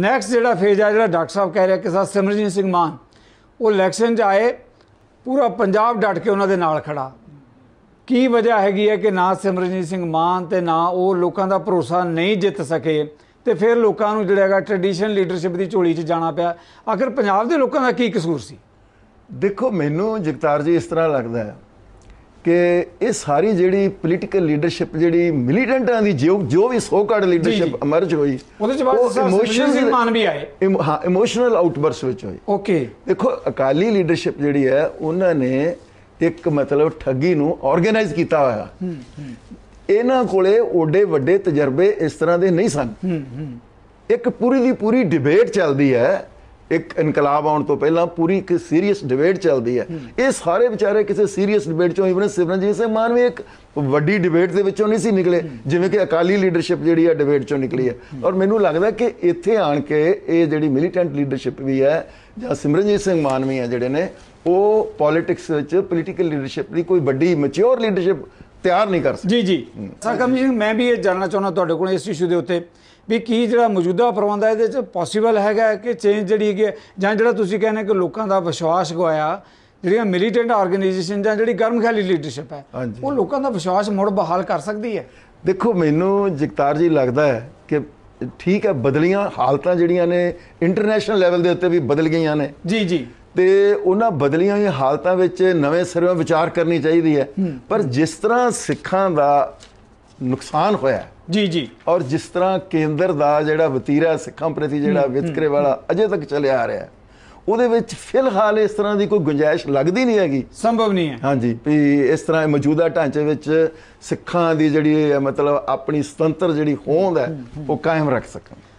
next ਜਿਹੜਾ phase ਆ ਜਿਹੜਾ ਡਾਕਟਰ ਸਾਹਿਬ ਕਹਿ ਰਿਹਾ ਕਿ ਸਾ ਸਿਮਰਜੀਤ ਸਿੰਘ ਮਾਨ ਉਹ ਇਲੈਕਸ਼ਨ 'ਚ ਆਏ ਪੂਰਾ ਪੰਜਾਬ ਡਟ ਕੇ ਉਹਨਾਂ ਦੇ ਨਾਲ ਖੜਾ ਕੀ ਵਜ੍ਹਾ ਹੈਗੀ ਹੈ ਕਿ ਨਾ ਸਿਮਰਜੀਤ ਸਿੰਘ ਮਾਨ ਤੇ ਨਾ ਉਹ ਲੋਕਾਂ ਦਾ ਭਰੋਸਾ ਨਹੀਂ ਜਿੱਤ ਸਕੇ ਤੇ ਫਿਰ ਲੋਕਾਂ ਨੂੰ ਜਿਹੜਾ ਹੈਗਾ ਟ੍ਰੈਡੀਸ਼ਨ ਲੀਡਰਸ਼ਿਪ ਦੀ ਝੋਲੀ 'ਚ ਜਾਣਾ ਪਿਆ ਆਖਰ ਪੰਜਾਬ ਦੇ ਲੋਕਾਂ ਦਾ ਕੀ ਕਸੂਰ ਸੀ ਦੇਖੋ ਮੈਨੂੰ ਜਗਤਾਰ ਜੀ ਇਸ ਤਰ੍ਹਾਂ ਲੱਗਦਾ ਹੈ ਕਿ ਇਹ ਸਾਰੀ ਜਿਹੜੀ ਪੋਲੀਟੀਕਲ ਲੀਡਰਸ਼ਿਪ ਜਿਹੜੀ ਮਿਲੀਟੈਂਟਾਂ ਦੀ ਜੋ ਜੋ ਵੀ ਸੋ ਕਾਰਡ ਲੀਡਰਸ਼ਿਪ ਅਮਰਜ ਹੋਈ ਉਹਦੇ ਚ ਬਾਅਦ ਇਮੋਸ਼ਨਲ ਇਮਾਨ ਵੀ ਆਏ ਹਾਂ ਇਮੋਸ਼ਨਲ ਆਊਟਬਰਸ ਵਿੱਚ ਹੋਈ ਓਕੇ ਦੇਖੋ ਅਕਾਲੀ ਲੀਡਰਸ਼ਿਪ ਜਿਹੜੀ ਹੈ ਉਹਨਾਂ ਨੇ ਇੱਕ ਮਤਲਬ ਠੱਗੀ ਨੂੰ ਆਰਗੇਨਾਈਜ਼ ਕੀਤਾ ਹੋਇਆ ਇਹਨਾਂ ਕੋਲੇ ਓਡੇ ਵੱਡੇ ਤਜਰਬੇ ਇਸ ਤਰ੍ਹਾਂ ਦੇ ਨਹੀਂ ਸਨ ਇੱਕ ਪੂਰੀ ਦੀ ਪੂਰੀ ਡਿਬੇਟ ਚੱਲਦੀ ਹੈ ਇੱਕ ਇਨਕਲਾਬ ਆਉਣ ਤੋਂ ਪਹਿਲਾਂ ਪੂਰੀ ਇੱਕ ਸੀਰੀਅਸ ਡਿਬੇਟ ਚੱਲਦੀ ਹੈ ਇਹ ਸਾਰੇ ਵਿਚਾਰੇ ਕਿਸੇ ਸੀਰੀਅਸ ਡਿਬੇਟ ਚੋਂ ਇਵਨ ਸਿਮਰਨਜੀਤ ਸਿੰਘ ਮਾਨ ਵੀ ਇੱਕ ਵੱਡੀ ਡਿਬੇਟ ਦੇ ਵਿੱਚੋਂ ਨਹੀਂ ਸੀ ਨਿਕਲੇ ਜਿਵੇਂ ਕਿ ਅਕਾਲੀ ਲੀਡਰਸ਼ਿਪ ਜਿਹੜੀ ਹੈ ਡਿਬੇਟ ਚੋਂ ਨਿਕਲੀ ਹੈ ਔਰ ਮੈਨੂੰ ਲੱਗਦਾ ਕਿ ਇੱਥੇ ਆਣ ਕੇ ਇਹ ਜਿਹੜੀ ਮਿਲੀਟੈਂਟ ਲੀਡਰਸ਼ਿਪ ਵੀ ਹੈ ਜਾਂ ਸਿਮਰਨਜੀਤ ਸਿੰਘ ਮਾਨ ਵੀ ਹੈ ਜਿਹੜੇ ਨੇ ਉਹ ਪੋਲਿਟਿਕਸ ਵਿੱਚ ਪੋਲੀਟੀਕਲ ਲੀਡਰਸ਼ਿਪ ਦੀ ਕੋਈ ਵੱਡੀ ਮੈਚਿਓਰ ਲੀਡਰਸ਼ਿਪ ਤਿਆਰ ਨਹੀਂ ਕਰ ਸਕਦੇ ਜੀ ਜੀ ਸਰ ਕਮਿਸ਼ਨ ਮੈਂ ਵੀ ਇਹ ਜਾਣਨਾ ਚਾਹੁੰਦਾ ਤੁਹਾਡੇ ਕੋਲ ਇਸ ਇਸ਼ੂ ਦੇ ਉੱਤੇ ਵੀ ਕੀ ਜਿਹੜਾ ਮੌਜੂਦਾ ਪ੍ਰਬੰਧ ਹੈ ਇਹਦੇ ਚ ਪੋਸੀਬਲ ਹੈਗਾ ਕਿ ਚੇਂਜ ਜਿਹੜੀ ਹੈ ਜਾਂ ਜਿਹੜਾ ਤੁਸੀਂ ਕਹਿੰਦੇ ਕਿ ਲੋਕਾਂ ਦਾ ਵਿਸ਼ਵਾਸ ਗਵਾਇਆ ਜਿਹੜੀਆਂ ਮਿਲੀਟੈਂਟ ਆਰਗੇਨਾਈਜੇਸ਼ਨ ਜਾਂ ਜਿਹੜੀ ਗਰਮਖਿਆਲੀ ਲੀਡਰਸ਼ਿਪ ਹੈ ਉਹ ਲੋਕਾਂ ਦਾ ਵਿਸ਼ਵਾਸ ਮੁੜ ਬਹਾਲ ਕਰ ਸਕਦੀ ਹੈ ਦੇਖੋ ਮੈਨੂੰ ਜਗਤਾਰ ਜੀ ਲੱਗਦਾ ਹੈ ਕਿ ਠੀਕ ਹੈ ਬਦਲੀਆਂ ਹਾਲਤਾਂ ਜਿਹੜੀਆਂ ਨੇ ਇੰਟਰਨੈਸ਼ਨਲ ਲੈਵਲ ਦੇ ਉੱਤੇ ਵੀ ਬਦਲ ਗਈਆਂ ਨੇ ਜੀ ਜੀ ਤੇ ਉਹਨਾਂ ਬਦਲੀਆਂ ਹੋਈਆਂ ਹਾਲਤਾਂ ਵਿੱਚ ਨਵੇਂ ਸਿਰੋਂ ਵਿਚਾਰ ਕਰਨੀ ਚਾਹੀਦੀ ਹੈ ਪਰ ਜਿਸ ਤਰ੍ਹਾਂ ਸਿੱਖਾਂ ਦਾ ਨੁਕਸਾਨ ਹੋਇਆ ਜੀ ਜੀ ਔਰ ਜਿਸ ਤਰ੍ਹਾਂ ਕੇਂਦਰ ਦਾ ਜਿਹੜਾ ਵਤੀਰਾ ਸਿੱਖਾਂ ਪ੍ਰਤੀ ਜਿਹੜਾ ਵਿਤਕਰੇ ਵਾਲਾ ਅਜੇ ਤੱਕ ਚੱਲਿਆ ਆ ਰਿਹਾ ਹੈ ਉਹਦੇ ਵਿੱਚ ਫਿਲਹਾਲ ਇਸ ਤਰ੍ਹਾਂ ਦੀ ਕੋਈ ਗੁੰਜਾਇਸ਼ ਲੱਗਦੀ ਨਹੀਂ ਹੈਗੀ ਸੰਭਵ ਨਹੀਂ ਹੈ ਹਾਂਜੀ ਵੀ ਇਸ ਤਰ੍ਹਾਂ ਇਹ ਮੌਜੂਦਾ ਢਾਂਚੇ ਵਿੱਚ ਸਿੱਖਾਂ ਦੀ ਜਿਹੜੀ ਮਤਲਬ ਆਪਣੀ ਸੁਤੰਤਰ ਜਿਹੜੀ ਹੋਂਦ ਹੈ ਉਹ ਕਾਇਮ ਰੱਖ ਸਕਣ